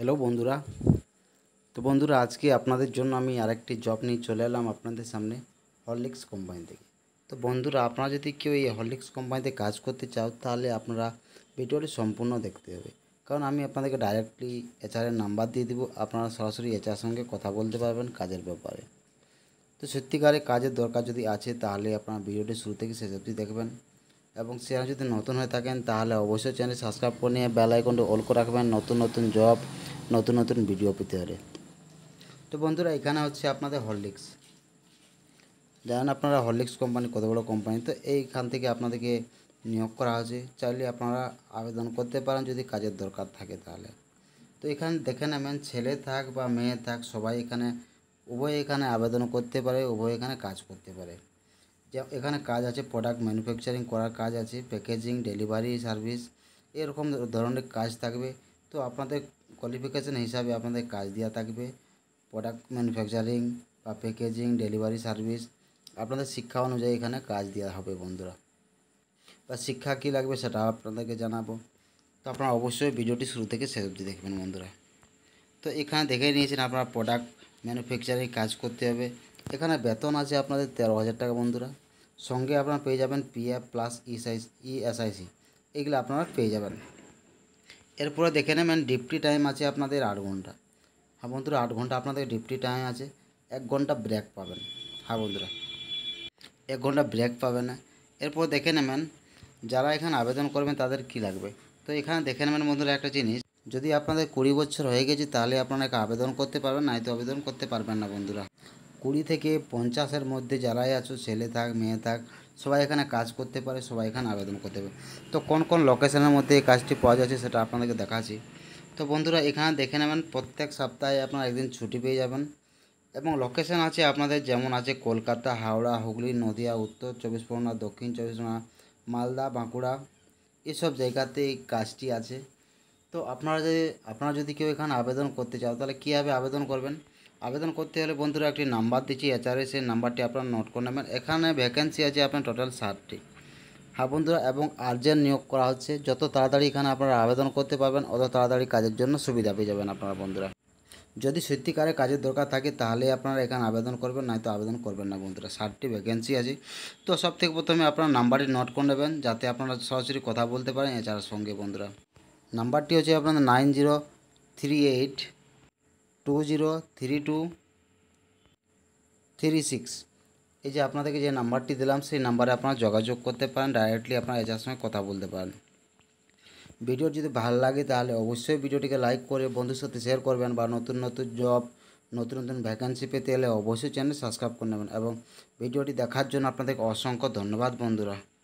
hello বন্ধুরা তো বন্ধুরা আজকে আপনাদের জন্য আমি আরেকটি জব নিয়ে চলে এলাম আপনাদের সামনে হরলিক্স কোম্পানি থেকে তো বন্ধুরা আপনারা যদি কেউ এই হরলিক্স কোম্পানিতে কাজ করতে চাও তাহলে আপনারা ভিডিওটি সম্পূর্ণ দেখতে হবে কারণ আমি আপনাদেরকে ডাইরেক্টলি এচআরের নাম্বার দিয়ে দিব আপনারা সরাসরি এচআর সঙ্গে কথা বলতে পারবেন কাজের ব্যাপারে তো সত্যিকারে কাজের দরকার যদি আছে তাহলে আপনারা ভিডিওটি শুরু থেকে শেষ অবধি দেখবেন এবং চ্যানেল যদি নতুন হয়ে থাকেন তাহলে অবশ্যই চ্যানেল সাবস্ক্রাইব করে নিয়ে বেল আইকনটি করে রাখবেন নতুন নতুন জব নতুন নতুন ভিডিও পেতে পারে তো বন্ধুরা এখানে হচ্ছে আপনাদের হরলিক্স জানেন আপনারা হরলিক্স কোম্পানি কত বড় কোম্পানি তো এইখান থেকে আপনাদেরকে নিয়োগ করা হয়েছে চাইলে আপনারা আবেদন করতে পারেন যদি কাজের দরকার থাকে তাহলে তো এখানে দেখে নেবেন ছেলে থাক বা মেয়ে থাক সবাই এখানে উভয় এখানে আবেদন করতে পারে উভয় এখানে কাজ করতে পারে এখানে কাজ আছে প্রোডাক্ট ম্যানুফ্যাকচারিং করার কাজ আছে প্যাকেজিং ডেলিভারি সার্ভিস এরকম ধরনের কাজ থাকবে তো আপনাদের কোয়ালিফিকেশন হিসাবে আপনাদের কাজ দিয়া থাকবে প্রোডাক্ট ম্যানুফ্যাকচারিং বা প্যাকেজিং ডেলিভারি সার্ভিস আপনাদের শিক্ষা অনুযায়ী এখানে কাজ দেওয়া হবে বন্ধুরা বা শিক্ষা কি লাগবে শর্ত আপনাদের জানাবো তো আপনারা অবশ্যই ভিডিওটি শুরু থেকে শেষ পর্যন্ত দেখবেন বন্ধুরা তো এখানে দেখাই নিয়েছেন আপনারা প্রোডাক্ট ম্যানুফ্যাকচারিং কাজ করতে হবে এখানে বেতন আছে আপনাদের 13000 টাকা বন্ধুরা সঙ্গে আপনারা পেয়ে যাবেন পিএফ প্লাস ইসাইজ ইএসআইসি এগুলি আপনারা পেয়ে যাবেন এরপরে দেখে নেবেন ডিপটি টাইম আছে আপনাদের আট ঘন্টা হ্যাঁ বন্ধুরা আট ঘন্টা আপনাদের ডিপটি টাইম আছে এক ঘন্টা ব্রেক পাবেন হ্যাঁ বন্ধুরা এক ঘন্টা ব্রেক পাবে না এরপর দেখে নেবেন যারা এখানে আবেদন করবেন তাদের কি লাগবে তো এখানে দেখে নেবেন বন্ধুরা একটা জিনিস যদি আপনাদের কুড়ি বছর হয়ে গেছে তাহলে আপনারা আবেদন করতে পারবেন না তো আবেদন করতে পারবেন না বন্ধুরা কুড়ি থেকে পঞ্চাশের মধ্যে যারাই আছো ছেলে থাক মেয়ে থাক সবাই এখানে কাজ করতে পারে সবাই এখানে আবেদন করতে পারে তো কোন কোন লোকেশনের মধ্যে এই কাজটি পাওয়া যাচ্ছে সেটা আপনাদেরকে দেখাচ্ছি তো বন্ধুরা এখানে দেখে নেবেন প্রত্যেক সপ্তাহে আপনারা একদিন ছুটি পেয়ে যাবেন এবং লোকেশন আছে আপনাদের যেমন আছে কলকাতা হাওড়া হুগলি নদিয়া উত্তর চব্বিশ পরগনা দক্ষিণ চব্বিশ পরগনা মালদা বাঁকুড়া এসব জায়গাতে এই কাজটি আছে তো আপনারা যদি আপনারা যদি কেউ এখানে আবেদন করতে চাও তাহলে কীভাবে আবেদন করবেন আবেদন করতে হলে বন্ধুরা একটি নাম্বার দিচ্ছি এচআরএস এর নাম্বারটি আপনার নোট করে নেবেন এখানে ভ্যাকেন্সি আছে আপনার টোটাল সাতটি হ্যাঁ বন্ধুরা এবং আর্জেন্ট নিয়োগ করা হচ্ছে যত তাড়াতাড়ি এখানে আপনারা আবেদন করতে পারবেন অত তাড়াতাড়ি কাজের জন্য সুবিধা পেয়ে যাবেন আপনারা বন্ধুরা যদি সত্যিকারে কাজের দরকার থাকে তাহলে আপনারা এখানে আবেদন করবেন নয়তো আবেদন করবেন না বন্ধুরা সাতটি ভ্যাকেন্সি আছে তো সব থেকে প্রথমে আপনার নাম্বারটি নোট করে নেবেন যাতে আপনারা সরাসরি কথা বলতে পারেন এছাড়ার সঙ্গে বন্ধুরা নাম্বারটি হচ্ছে আপনাদের nine zero three eight two zero three two three six এই যে আপনাদেরকে যে নাম্বারটি দিলাম সেই নাম্বারে আপনারা যোগাযোগ করতে পারেন ডাইরেক্টলি আপনারা এজার সঙ্গে কথা বলতে পারেন ভিডিও যদি ভালো লাগে তাহলে অবশ্যই ভিডিওটিকে লাইক করে বন্ধুর সাথে শেয়ার করবেন বা নতুন নতুন জব নতুন নতুন ভ্যাকান্সি পেতে হলে অবশ্যই চ্যানেল সাবস্ক্রাইব করে নেবেন এবং ভিডিওটি দেখার জন্য আপনাদেরকে অসংখ্য ধন্যবাদ বন্ধুরা